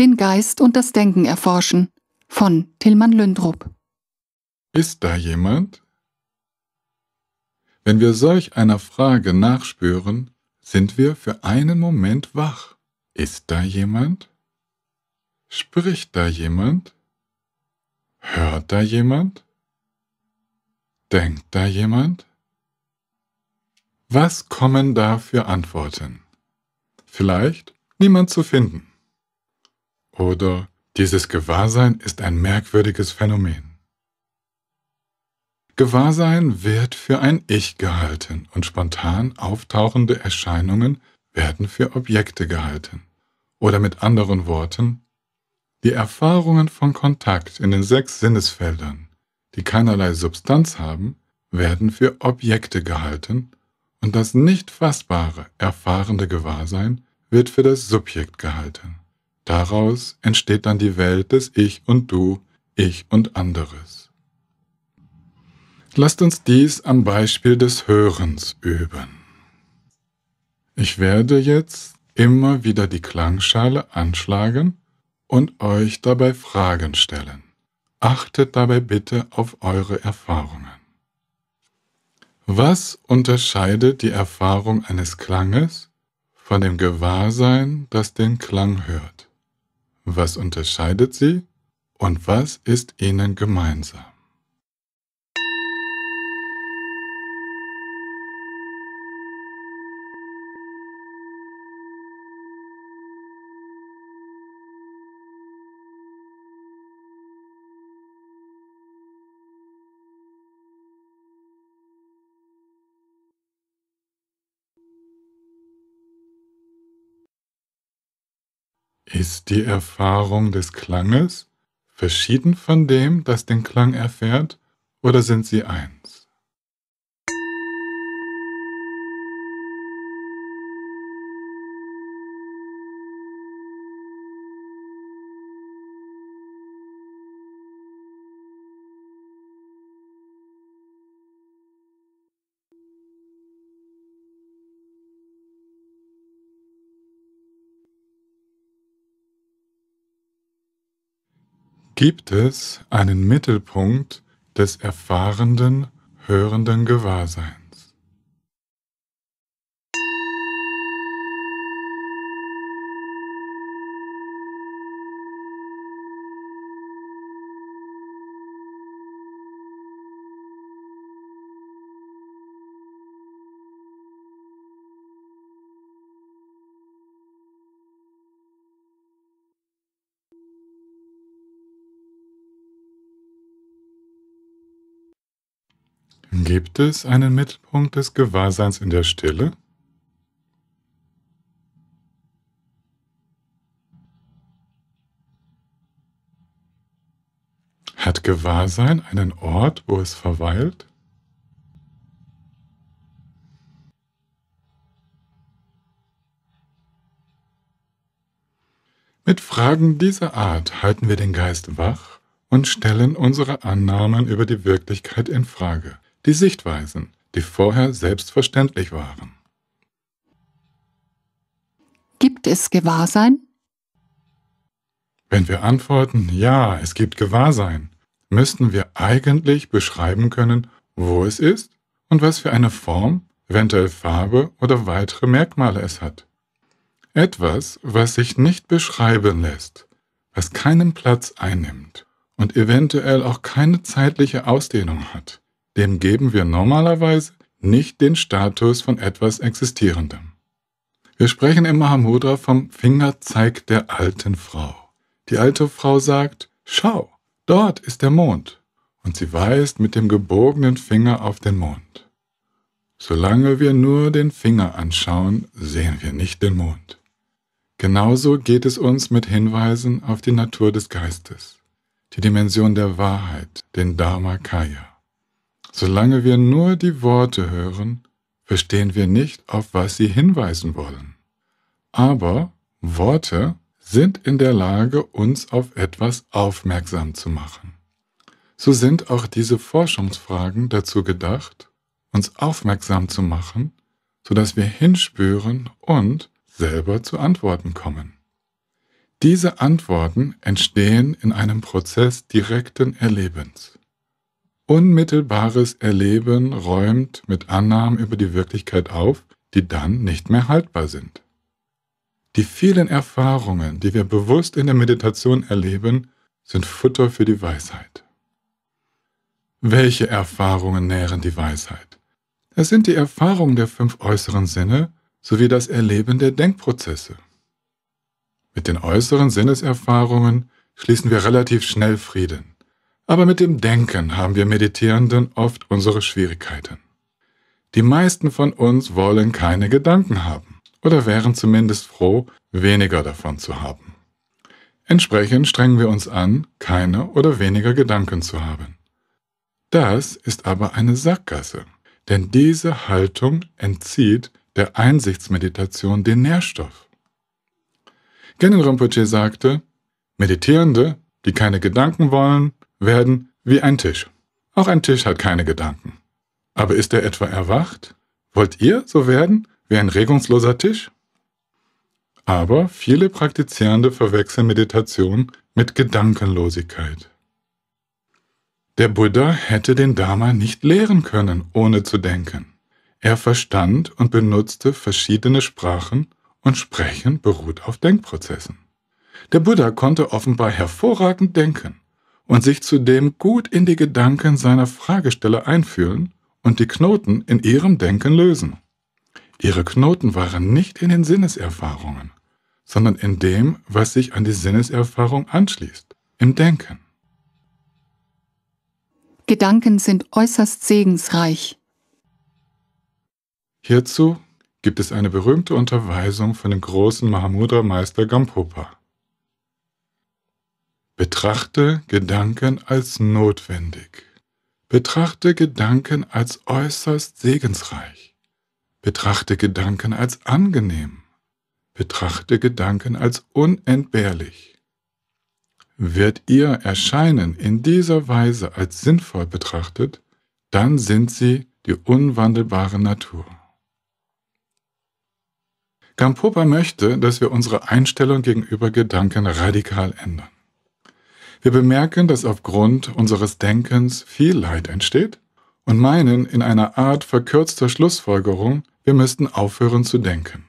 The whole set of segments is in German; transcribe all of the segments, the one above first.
Den Geist und das Denken erforschen von Tilman Lündrup. Ist da jemand? Wenn wir solch einer Frage nachspüren, sind wir für einen Moment wach. Ist da jemand? Spricht da jemand? Hört da jemand? Denkt da jemand? Was kommen da für Antworten? Vielleicht niemand zu finden. Oder dieses Gewahrsein ist ein merkwürdiges Phänomen. Gewahrsein wird für ein Ich gehalten und spontan auftauchende Erscheinungen werden für Objekte gehalten. Oder mit anderen Worten, die Erfahrungen von Kontakt in den sechs Sinnesfeldern, die keinerlei Substanz haben, werden für Objekte gehalten und das nicht fassbare, erfahrende Gewahrsein wird für das Subjekt gehalten. Daraus entsteht dann die Welt des Ich und Du, Ich und anderes. Lasst uns dies am Beispiel des Hörens üben. Ich werde jetzt immer wieder die Klangschale anschlagen und euch dabei Fragen stellen. Achtet dabei bitte auf eure Erfahrungen. Was unterscheidet die Erfahrung eines Klanges von dem Gewahrsein, das den Klang hört? Was unterscheidet sie und was ist ihnen gemeinsam? ist die Erfahrung des Klanges verschieden von dem, das den Klang erfährt, oder sind sie eins? gibt es einen Mittelpunkt des erfahrenden, hörenden Gewahrseins. Gibt es einen Mittelpunkt des Gewahrseins in der Stille? Hat Gewahrsein einen Ort, wo es verweilt? Mit Fragen dieser Art halten wir den Geist wach und stellen unsere Annahmen über die Wirklichkeit in Frage die Sichtweisen, die vorher selbstverständlich waren. Gibt es Gewahrsein? Wenn wir antworten, ja, es gibt Gewahrsein, müssten wir eigentlich beschreiben können, wo es ist und was für eine Form, eventuell Farbe oder weitere Merkmale es hat. Etwas, was sich nicht beschreiben lässt, was keinen Platz einnimmt und eventuell auch keine zeitliche Ausdehnung hat dem geben wir normalerweise nicht den Status von etwas Existierendem. Wir sprechen im Mahamudra vom Fingerzeig der alten Frau. Die alte Frau sagt, schau, dort ist der Mond. Und sie weist mit dem gebogenen Finger auf den Mond. Solange wir nur den Finger anschauen, sehen wir nicht den Mond. Genauso geht es uns mit Hinweisen auf die Natur des Geistes, die Dimension der Wahrheit, den Dharmakaya. Solange wir nur die Worte hören, verstehen wir nicht, auf was sie hinweisen wollen. Aber Worte sind in der Lage, uns auf etwas aufmerksam zu machen. So sind auch diese Forschungsfragen dazu gedacht, uns aufmerksam zu machen, sodass wir hinspüren und selber zu Antworten kommen. Diese Antworten entstehen in einem Prozess direkten Erlebens. Unmittelbares Erleben räumt mit Annahmen über die Wirklichkeit auf, die dann nicht mehr haltbar sind. Die vielen Erfahrungen, die wir bewusst in der Meditation erleben, sind Futter für die Weisheit. Welche Erfahrungen nähren die Weisheit? Es sind die Erfahrungen der fünf äußeren Sinne sowie das Erleben der Denkprozesse. Mit den äußeren Sinneserfahrungen schließen wir relativ schnell Frieden. Aber mit dem Denken haben wir Meditierenden oft unsere Schwierigkeiten. Die meisten von uns wollen keine Gedanken haben oder wären zumindest froh, weniger davon zu haben. Entsprechend strengen wir uns an, keine oder weniger Gedanken zu haben. Das ist aber eine Sackgasse, denn diese Haltung entzieht der Einsichtsmeditation den Nährstoff. Genin Rinpoche sagte, Meditierende, die keine Gedanken wollen, werden wie ein Tisch. Auch ein Tisch hat keine Gedanken. Aber ist er etwa erwacht? Wollt ihr so werden wie ein regungsloser Tisch? Aber viele Praktizierende verwechseln Meditation mit Gedankenlosigkeit. Der Buddha hätte den Dharma nicht lehren können, ohne zu denken. Er verstand und benutzte verschiedene Sprachen und Sprechen beruht auf Denkprozessen. Der Buddha konnte offenbar hervorragend denken und sich zudem gut in die Gedanken seiner Fragesteller einfühlen und die Knoten in ihrem Denken lösen. Ihre Knoten waren nicht in den Sinneserfahrungen, sondern in dem, was sich an die Sinneserfahrung anschließt, im Denken. Gedanken sind äußerst segensreich. Hierzu gibt es eine berühmte Unterweisung von dem großen Mahamudra-Meister Gampopa. Betrachte Gedanken als notwendig. Betrachte Gedanken als äußerst segensreich. Betrachte Gedanken als angenehm. Betrachte Gedanken als unentbehrlich. Wird ihr Erscheinen in dieser Weise als sinnvoll betrachtet, dann sind sie die unwandelbare Natur. Gampopa möchte, dass wir unsere Einstellung gegenüber Gedanken radikal ändern. Wir bemerken, dass aufgrund unseres Denkens viel Leid entsteht und meinen in einer Art verkürzter Schlussfolgerung, wir müssten aufhören zu denken.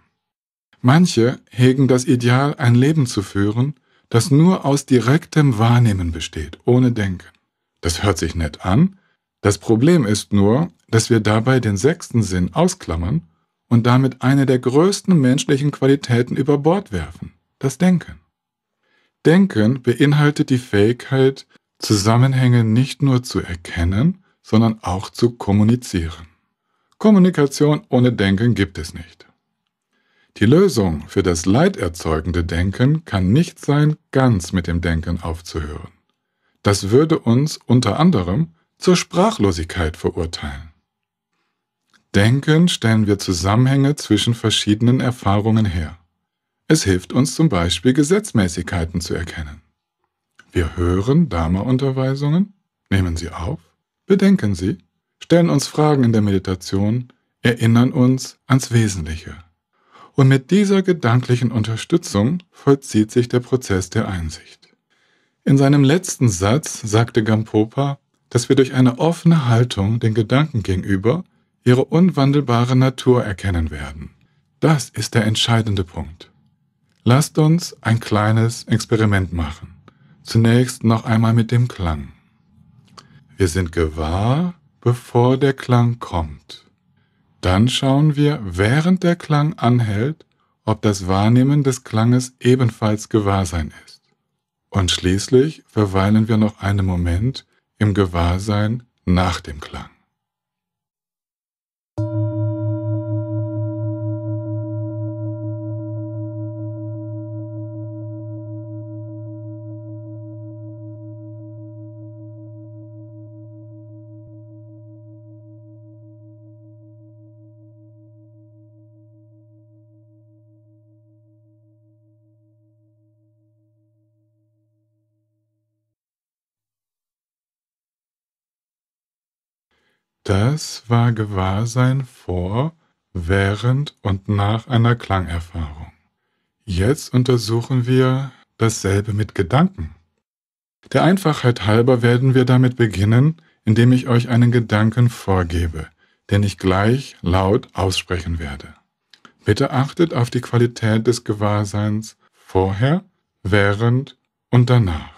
Manche hegen das Ideal, ein Leben zu führen, das nur aus direktem Wahrnehmen besteht, ohne Denken. Das hört sich nett an, das Problem ist nur, dass wir dabei den sechsten Sinn ausklammern und damit eine der größten menschlichen Qualitäten über Bord werfen, das Denken. Denken beinhaltet die Fähigkeit, Zusammenhänge nicht nur zu erkennen, sondern auch zu kommunizieren. Kommunikation ohne Denken gibt es nicht. Die Lösung für das leiderzeugende Denken kann nicht sein, ganz mit dem Denken aufzuhören. Das würde uns unter anderem zur Sprachlosigkeit verurteilen. Denken stellen wir Zusammenhänge zwischen verschiedenen Erfahrungen her. Es hilft uns zum Beispiel Gesetzmäßigkeiten zu erkennen. Wir hören Dharma-Unterweisungen, nehmen sie auf, bedenken sie, stellen uns Fragen in der Meditation, erinnern uns ans Wesentliche. Und mit dieser gedanklichen Unterstützung vollzieht sich der Prozess der Einsicht. In seinem letzten Satz sagte Gampopa, dass wir durch eine offene Haltung den Gedanken gegenüber ihre unwandelbare Natur erkennen werden. Das ist der entscheidende Punkt. Lasst uns ein kleines Experiment machen. Zunächst noch einmal mit dem Klang. Wir sind gewahr, bevor der Klang kommt. Dann schauen wir, während der Klang anhält, ob das Wahrnehmen des Klanges ebenfalls Gewahrsein ist. Und schließlich verweilen wir noch einen Moment im Gewahrsein nach dem Klang. Das war Gewahrsein vor, während und nach einer Klangerfahrung. Jetzt untersuchen wir dasselbe mit Gedanken. Der Einfachheit halber werden wir damit beginnen, indem ich euch einen Gedanken vorgebe, den ich gleich laut aussprechen werde. Bitte achtet auf die Qualität des Gewahrseins vorher, während und danach.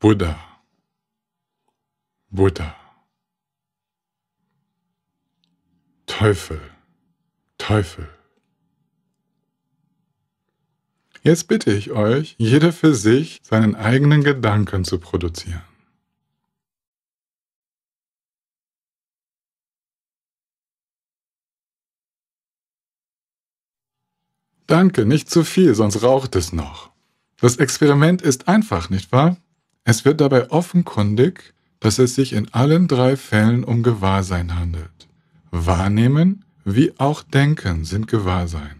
Buddha Buddha. Teufel, Teufel. Jetzt bitte ich euch, jeder für sich seinen eigenen Gedanken zu produzieren. Danke, nicht zu viel, sonst raucht es noch. Das Experiment ist einfach, nicht wahr? Es wird dabei offenkundig, dass es sich in allen drei Fällen um Gewahrsein handelt. Wahrnehmen wie auch Denken sind Gewahrsein.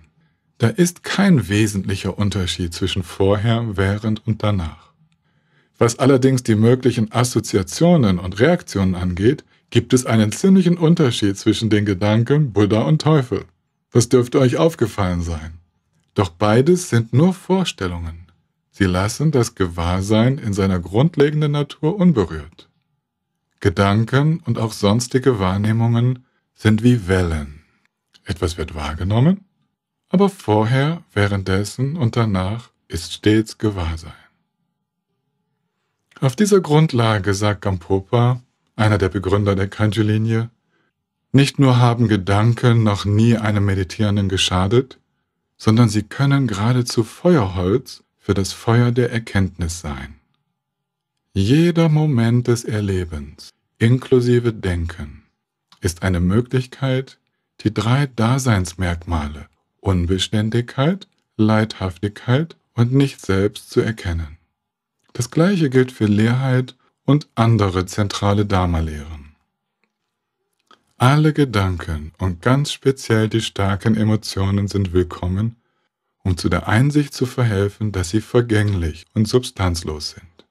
Da ist kein wesentlicher Unterschied zwischen vorher, während und danach. Was allerdings die möglichen Assoziationen und Reaktionen angeht, gibt es einen ziemlichen Unterschied zwischen den Gedanken Buddha und Teufel. Das dürfte euch aufgefallen sein. Doch beides sind nur Vorstellungen. Sie lassen das Gewahrsein in seiner grundlegenden Natur unberührt. Gedanken und auch sonstige Wahrnehmungen sind wie Wellen. Etwas wird wahrgenommen, aber vorher, währenddessen und danach ist stets Gewahrsein. Auf dieser Grundlage sagt Gampopa, einer der Begründer der Kanji-Linie, nicht nur haben Gedanken noch nie einem Meditierenden geschadet, sondern sie können geradezu Feuerholz für das Feuer der Erkenntnis sein. Jeder Moment des Erlebens, Inklusive Denken ist eine Möglichkeit, die drei Daseinsmerkmale Unbeständigkeit, Leidhaftigkeit und Nicht-Selbst zu erkennen. Das gleiche gilt für Leerheit und andere zentrale Dharma-Lehren. Alle Gedanken und ganz speziell die starken Emotionen sind willkommen, um zu der Einsicht zu verhelfen, dass sie vergänglich und substanzlos sind.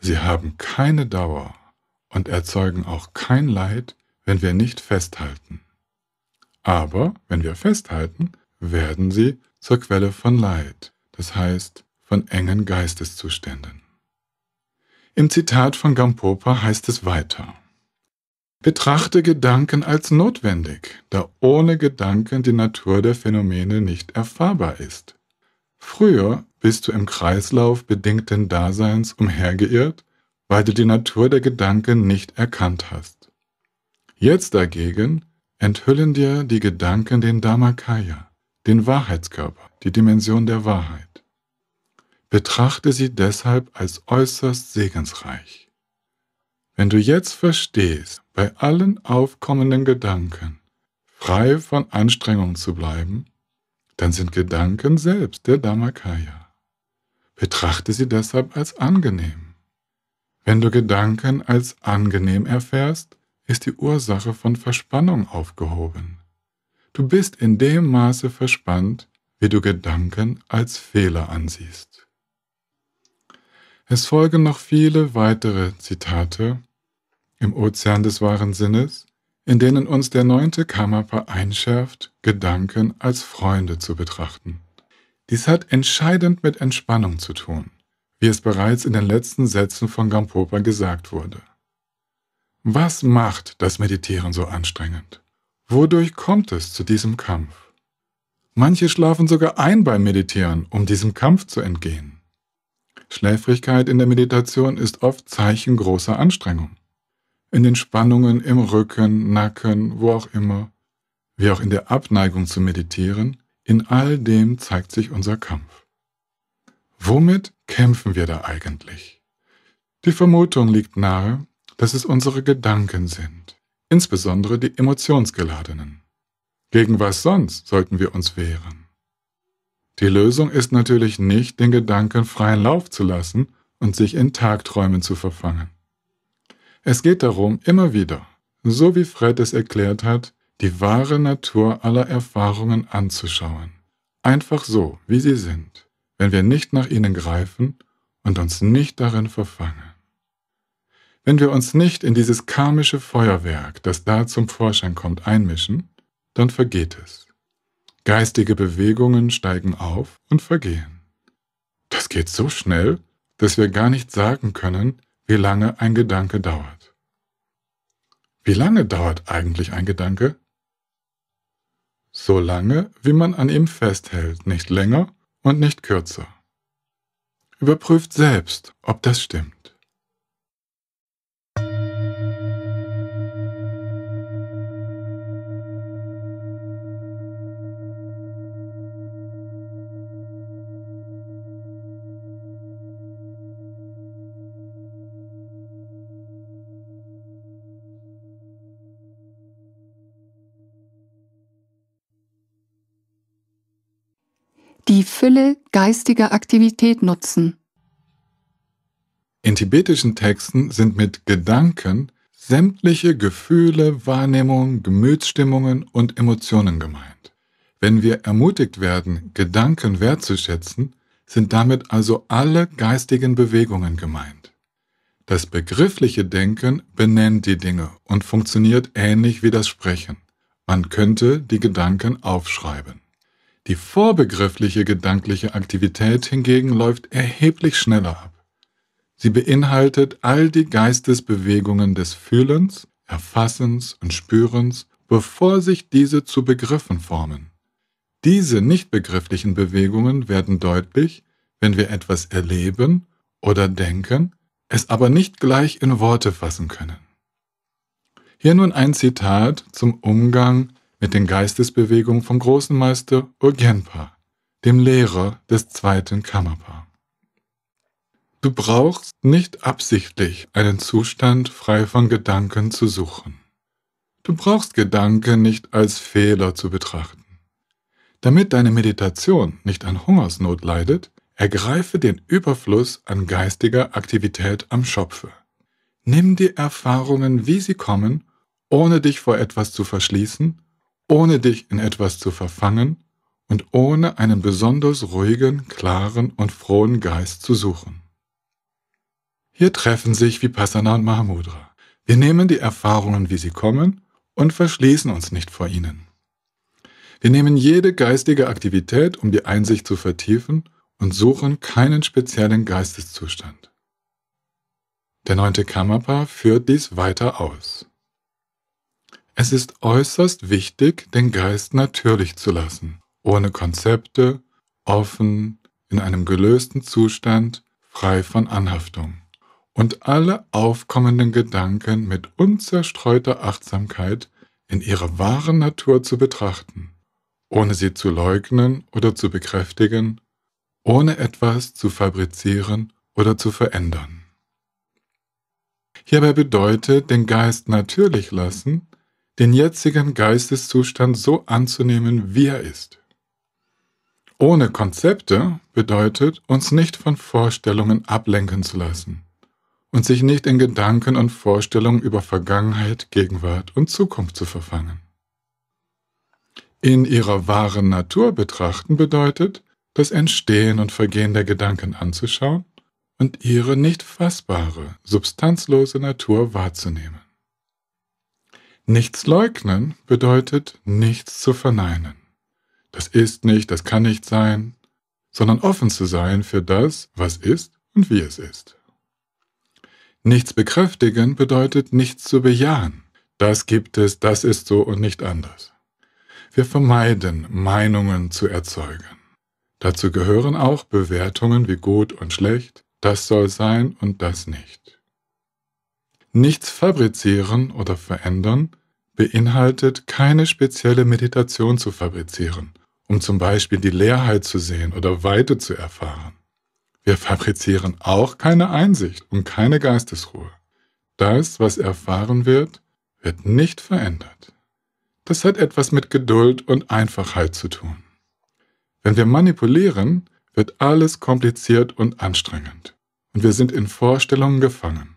Sie haben keine Dauer und erzeugen auch kein Leid, wenn wir nicht festhalten. Aber wenn wir festhalten, werden sie zur Quelle von Leid, das heißt von engen Geisteszuständen. Im Zitat von Gampopa heißt es weiter. Betrachte Gedanken als notwendig, da ohne Gedanken die Natur der Phänomene nicht erfahrbar ist. Früher bist du im Kreislauf bedingten Daseins umhergeirrt weil du die Natur der Gedanken nicht erkannt hast. Jetzt dagegen enthüllen dir die Gedanken den Dharmakaya, den Wahrheitskörper, die Dimension der Wahrheit. Betrachte sie deshalb als äußerst segensreich. Wenn du jetzt verstehst, bei allen aufkommenden Gedanken frei von Anstrengung zu bleiben, dann sind Gedanken selbst der Dharmakaya. Betrachte sie deshalb als angenehm wenn du Gedanken als angenehm erfährst, ist die Ursache von Verspannung aufgehoben. Du bist in dem Maße verspannt, wie du Gedanken als Fehler ansiehst. Es folgen noch viele weitere Zitate im Ozean des wahren Sinnes, in denen uns der neunte Kammerpaar einschärft, Gedanken als Freunde zu betrachten. Dies hat entscheidend mit Entspannung zu tun wie es bereits in den letzten Sätzen von Gampopa gesagt wurde. Was macht das Meditieren so anstrengend? Wodurch kommt es zu diesem Kampf? Manche schlafen sogar ein beim Meditieren, um diesem Kampf zu entgehen. Schläfrigkeit in der Meditation ist oft Zeichen großer Anstrengung. In den Spannungen im Rücken, Nacken, wo auch immer, wie auch in der Abneigung zu meditieren, in all dem zeigt sich unser Kampf. Womit kämpfen wir da eigentlich? Die Vermutung liegt nahe, dass es unsere Gedanken sind, insbesondere die emotionsgeladenen. Gegen was sonst sollten wir uns wehren? Die Lösung ist natürlich nicht, den Gedanken freien Lauf zu lassen und sich in Tagträumen zu verfangen. Es geht darum, immer wieder, so wie Fred es erklärt hat, die wahre Natur aller Erfahrungen anzuschauen. Einfach so, wie sie sind wenn wir nicht nach ihnen greifen und uns nicht darin verfangen. Wenn wir uns nicht in dieses karmische Feuerwerk, das da zum Vorschein kommt, einmischen, dann vergeht es. Geistige Bewegungen steigen auf und vergehen. Das geht so schnell, dass wir gar nicht sagen können, wie lange ein Gedanke dauert. Wie lange dauert eigentlich ein Gedanke? So lange, wie man an ihm festhält, nicht länger und nicht kürzer. Überprüft selbst, ob das stimmt. Fülle geistiger Aktivität nutzen. In tibetischen Texten sind mit Gedanken sämtliche Gefühle, Wahrnehmungen, Gemütsstimmungen und Emotionen gemeint. Wenn wir ermutigt werden, Gedanken wertzuschätzen, sind damit also alle geistigen Bewegungen gemeint. Das begriffliche Denken benennt die Dinge und funktioniert ähnlich wie das Sprechen. Man könnte die Gedanken aufschreiben. Die vorbegriffliche gedankliche Aktivität hingegen läuft erheblich schneller ab. Sie beinhaltet all die Geistesbewegungen des Fühlens, Erfassens und Spürens, bevor sich diese zu Begriffen formen. Diese nicht begrifflichen Bewegungen werden deutlich, wenn wir etwas erleben oder denken, es aber nicht gleich in Worte fassen können. Hier nun ein Zitat zum Umgang mit den Geistesbewegungen vom großen Meister Urgenpa, dem Lehrer des zweiten Kammerpa. Du brauchst nicht absichtlich einen Zustand frei von Gedanken zu suchen. Du brauchst Gedanken nicht als Fehler zu betrachten. Damit deine Meditation nicht an Hungersnot leidet, ergreife den Überfluss an geistiger Aktivität am Schopfe. Nimm die Erfahrungen, wie sie kommen, ohne dich vor etwas zu verschließen ohne dich in etwas zu verfangen und ohne einen besonders ruhigen, klaren und frohen Geist zu suchen. Hier treffen sich Vipassana und Mahamudra. Wir nehmen die Erfahrungen, wie sie kommen, und verschließen uns nicht vor ihnen. Wir nehmen jede geistige Aktivität, um die Einsicht zu vertiefen, und suchen keinen speziellen Geisteszustand. Der neunte Kamapa führt dies weiter aus. Es ist äußerst wichtig, den Geist natürlich zu lassen, ohne Konzepte, offen, in einem gelösten Zustand, frei von Anhaftung. Und alle aufkommenden Gedanken mit unzerstreuter Achtsamkeit in ihrer wahren Natur zu betrachten, ohne sie zu leugnen oder zu bekräftigen, ohne etwas zu fabrizieren oder zu verändern. Hierbei bedeutet den Geist natürlich lassen, den jetzigen Geisteszustand so anzunehmen, wie er ist. Ohne Konzepte bedeutet, uns nicht von Vorstellungen ablenken zu lassen und sich nicht in Gedanken und Vorstellungen über Vergangenheit, Gegenwart und Zukunft zu verfangen. In ihrer wahren Natur betrachten bedeutet, das Entstehen und Vergehen der Gedanken anzuschauen und ihre nicht fassbare, substanzlose Natur wahrzunehmen. Nichts leugnen bedeutet nichts zu verneinen. Das ist nicht, das kann nicht sein, sondern offen zu sein für das, was ist und wie es ist. Nichts bekräftigen bedeutet nichts zu bejahen. Das gibt es, das ist so und nicht anders. Wir vermeiden, Meinungen zu erzeugen. Dazu gehören auch Bewertungen wie gut und schlecht, das soll sein und das nicht. Nichts fabrizieren oder verändern beinhaltet keine spezielle Meditation zu fabrizieren, um zum Beispiel die Leerheit zu sehen oder Weite zu erfahren. Wir fabrizieren auch keine Einsicht und keine Geistesruhe. Das, was erfahren wird, wird nicht verändert. Das hat etwas mit Geduld und Einfachheit zu tun. Wenn wir manipulieren, wird alles kompliziert und anstrengend. Und wir sind in Vorstellungen gefangen.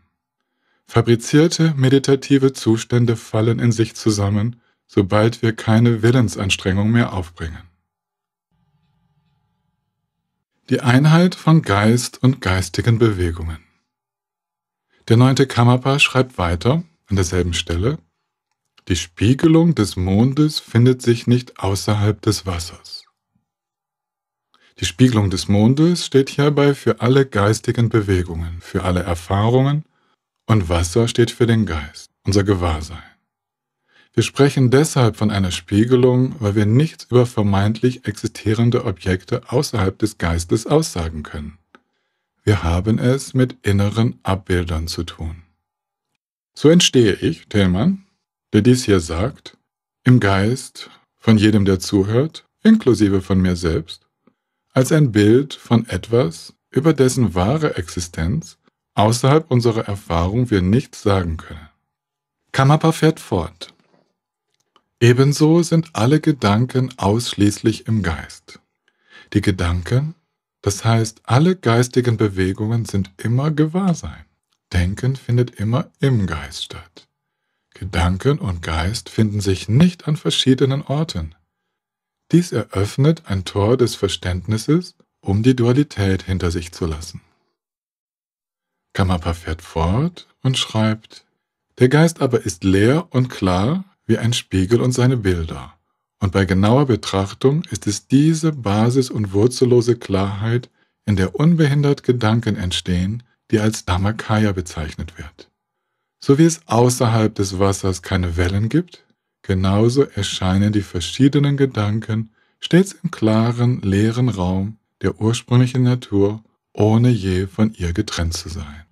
Fabrizierte meditative Zustände fallen in sich zusammen, sobald wir keine Willensanstrengung mehr aufbringen. Die Einheit von Geist und geistigen Bewegungen. Der neunte Kamapa schreibt weiter an derselben Stelle, die Spiegelung des Mondes findet sich nicht außerhalb des Wassers. Die Spiegelung des Mondes steht hierbei für alle geistigen Bewegungen, für alle Erfahrungen und Wasser steht für den Geist, unser Gewahrsein. Wir sprechen deshalb von einer Spiegelung, weil wir nichts über vermeintlich existierende Objekte außerhalb des Geistes aussagen können. Wir haben es mit inneren Abbildern zu tun. So entstehe ich, Tillmann, der dies hier sagt, im Geist von jedem, der zuhört, inklusive von mir selbst, als ein Bild von etwas, über dessen wahre Existenz außerhalb unserer Erfahrung wir nichts sagen können. Kamapa fährt fort. Ebenso sind alle Gedanken ausschließlich im Geist. Die Gedanken, das heißt alle geistigen Bewegungen sind immer Gewahrsein. Denken findet immer im Geist statt. Gedanken und Geist finden sich nicht an verschiedenen Orten. Dies eröffnet ein Tor des Verständnisses, um die Dualität hinter sich zu lassen. Kamapa fährt fort und schreibt, der Geist aber ist leer und klar wie ein Spiegel und seine Bilder. Und bei genauer Betrachtung ist es diese basis- und wurzellose Klarheit, in der unbehindert Gedanken entstehen, die als Dhammakaya bezeichnet wird. So wie es außerhalb des Wassers keine Wellen gibt, genauso erscheinen die verschiedenen Gedanken stets im klaren, leeren Raum der ursprünglichen Natur, ohne je von ihr getrennt zu sein.